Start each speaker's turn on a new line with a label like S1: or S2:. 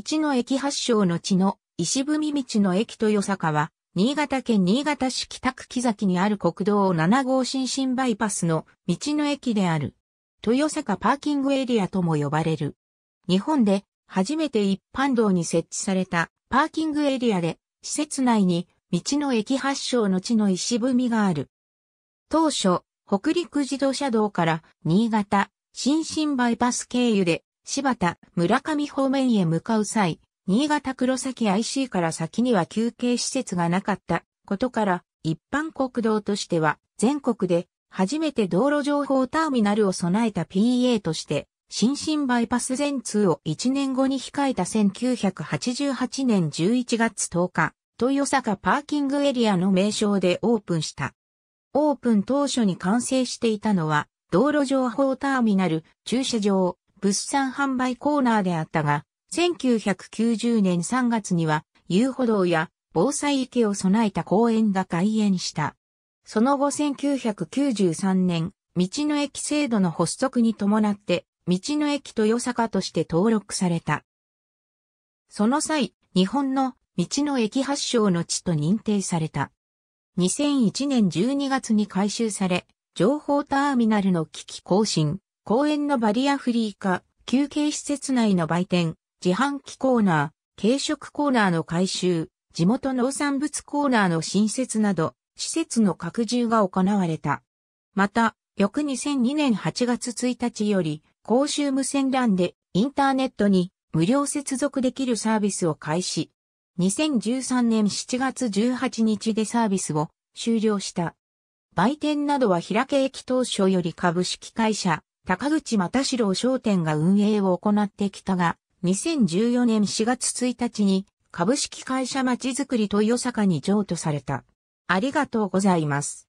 S1: 道の駅発祥の地の石踏み道の駅豊坂は、新潟県新潟市北区木崎にある国道7号新進バイパスの道の駅である。豊坂パーキングエリアとも呼ばれる。日本で初めて一般道に設置されたパーキングエリアで、施設内に道の駅発祥の地の石踏みがある。当初、北陸自動車道から新潟、新進バイパス経由で柴田、村上方面へ向かう際、新潟黒崎 IC から先には休憩施設がなかったことから、一般国道としては全国で初めて道路情報ターミナルを備えた PA として、新進バイパス全通を1年後に控えた1988年11月10日、豊坂パーキングエリアの名称でオープンした。オープン当初に完成していたのは、道路情報ターミナル、駐車場、物産販売コーナーであったが、1990年3月には遊歩道や防災池を備えた公園が開園した。その後1993年、道の駅制度の発足に伴って、道の駅豊坂として登録された。その際、日本の道の駅発祥の地と認定された。2001年12月に改修され、情報ターミナルの危機更新、公園のバリアフリー化、休憩施設内の売店、自販機コーナー、軽食コーナーの改修、地元農産物コーナーの新設など、施設の拡充が行われた。また、翌2002年8月1日より、公衆無線 LAN でインターネットに無料接続できるサービスを開始。2013年7月18日でサービスを終了した。売店などは平家駅当初より株式会社、高口又四郎商店が運営を行ってきたが、2014年4月1日に株式会社まちづくり豊坂に譲渡された。ありがとうございます。